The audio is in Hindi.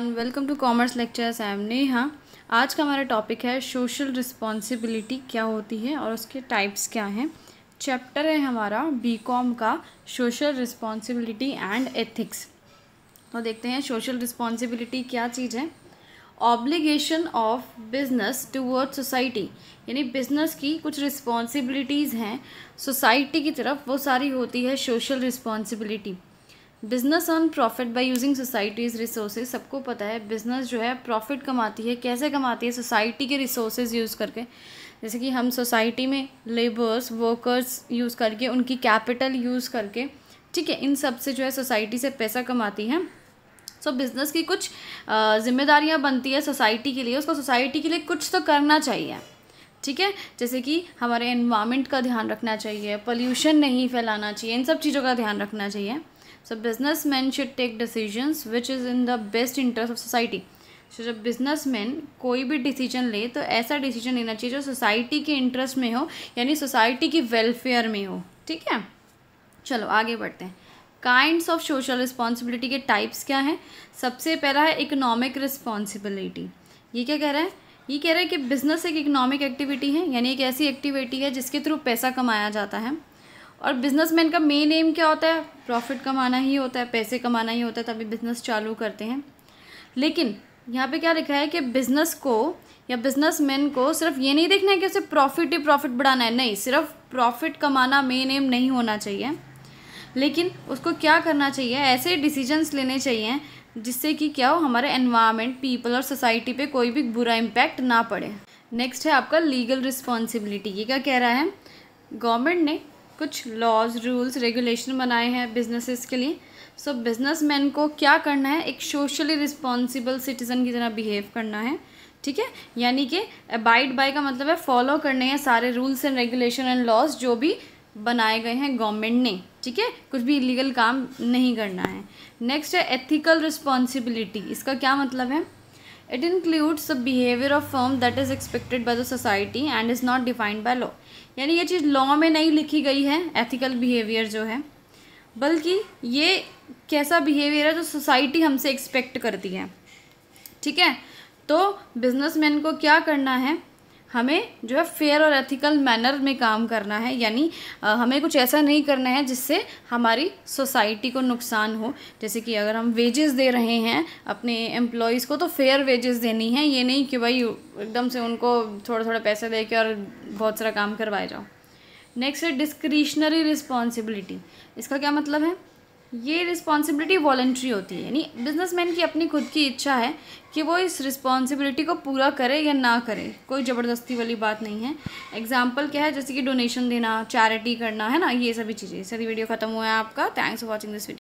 everyone welcome to commerce lectures I am Neha आज का हमारा टॉपिक है सोशल रिस्पॉन्सिबिलिटी क्या होती है और उसके टाइप्स क्या हैं चैप्टर है हमारा बीकॉम का सोशल रिस्पॉन्सिबिलिटी एंड एथिक्स तो देखते हैं सोशल रिस्पॉन्सिबिलिटी क्या चीज़ है obligation of business toward society यानी बिजनेस की कुछ रिस्पॉन्सिबिलिटीज़ हैं सोसाइटी की तरफ वो सारी होती है social responsibility business on profit by using society's resources सबको पता है बिजनेस जो है प्रॉफिट कमाती है कैसे कमाती है सोसाइटी के रिसोर्सेज यूज़ करके जैसे कि हम सोसाइटी में लेबर्स वर्कर्स यूज़ करके उनकी कैपिटल यूज़ करके ठीक है इन सब से जो है सोसाइटी से पैसा कमाती है सो so, बिज़नेस की कुछ जिम्मेदारियाँ बनती है सोसाइटी के लिए उसको सोसाइटी के लिए कुछ तो करना चाहिए ठीक है जैसे कि हमारे इन्वामेंट का ध्यान रखना चाहिए पोल्यूशन नहीं फैलाना चाहिए इन सब चीज़ों का ध्यान रखना चाहिए so businessman should take decisions which is in the best interest of society so जब बिजनेस मैन कोई भी डिसीजन ले तो ऐसा डिसीजन लेना चाहिए जो सोसाइटी के इंटरेस्ट में हो यानी सोसाइटी की वेलफेयर में हो ठीक है चलो आगे बढ़ते हैं काइंड्स ऑफ सोशल रिस्पॉन्सिबिलिटी के टाइप्स क्या हैं सबसे पहला है इकोनॉमिक रिस्पॉन्सिबिलिटी ये क्या कह रहा है ये कह रहा है कि बिज़नेस एक इकोनॉमिक एक्टिविटी है यानी एक ऐसी एक्टिविटी है जिसके थ्रू पैसा कमाया जाता है और बिजनेसमैन का मेन एम क्या होता है प्रॉफिट कमाना ही होता है पैसे कमाना ही होता है तभी बिज़नेस चालू करते हैं लेकिन यहाँ पे क्या लिखा है कि बिज़नेस को या बिजनेसमैन को सिर्फ ये नहीं देखना है कि उसे प्रॉफिट ही प्रॉफिट बढ़ाना है नहीं सिर्फ प्रॉफिट कमाना मेन एम नहीं होना चाहिए लेकिन उसको क्या करना चाहिए ऐसे डिसीजंस लेने चाहिए जिससे कि क्या हो हमारे एनवायरमेंट पीपल और सोसाइटी पे कोई भी बुरा इम्पैक्ट ना पड़े नेक्स्ट है आपका लीगल रिस्पॉन्सिबिलिटी ये क्या कह रहा है गवर्नमेंट ने कुछ लॉज रूल्स रेगुलेशन बनाए हैं बिजनेसेस के लिए सो so, बिजनेसमैन को क्या करना है एक सोशली रिस्पॉन्सिबल सिटीज़न की तरह बिहेव करना है ठीक है यानी कि अबाइड बाय का मतलब है फॉलो करने हैं सारे rules and regulation and laws जो भी बनाए गए हैं गवर्नमेंट ने ठीक है कुछ भी इलीगल काम नहीं करना है नेक्स्ट है एथिकल रिस्पॉन्सिबिलिटी इसका क्या मतलब है it includes the behaviour of firm that is expected by the society and is not defined by law यानी ये चीज़ लॉ में नहीं लिखी गई है एथिकल बिहेवियर जो है बल्कि ये कैसा बिहेवियर है जो सोसाइटी हमसे एक्सपेक्ट करती है ठीक है तो बिजनेसमैन को क्या करना है हमें जो है फेयर और एथिकल मैनर में काम करना है यानी हमें कुछ ऐसा नहीं करना है जिससे हमारी सोसाइटी को नुकसान हो जैसे कि अगर हम वेजेस दे रहे हैं अपने एम्प्लॉयज़ को तो फेयर वेजेस देनी है ये नहीं कि भाई एकदम से उनको थोड़ा थोड़ा पैसे दे के और बहुत सारा काम करवाए जाओ नेक्स्ट है डिस्क्रिशनरी रिस्पॉन्सिबिलिटी इसका क्या मतलब है ये रिस्पॉन्सिबिलिटी वॉलेंट्री होती है यानी बिजनेसमैन की अपनी खुद की इच्छा है कि वो इस रिस्पॉन्सिबिलिटी को पूरा करे या ना करे कोई ज़बरदस्ती वाली बात नहीं है एग्जाम्पल क्या है जैसे कि डोनेशन देना चैरिटी करना है ना ये सभी चीज़ें सभी वीडियो खत्म हुआ है आपका thanks for watching this video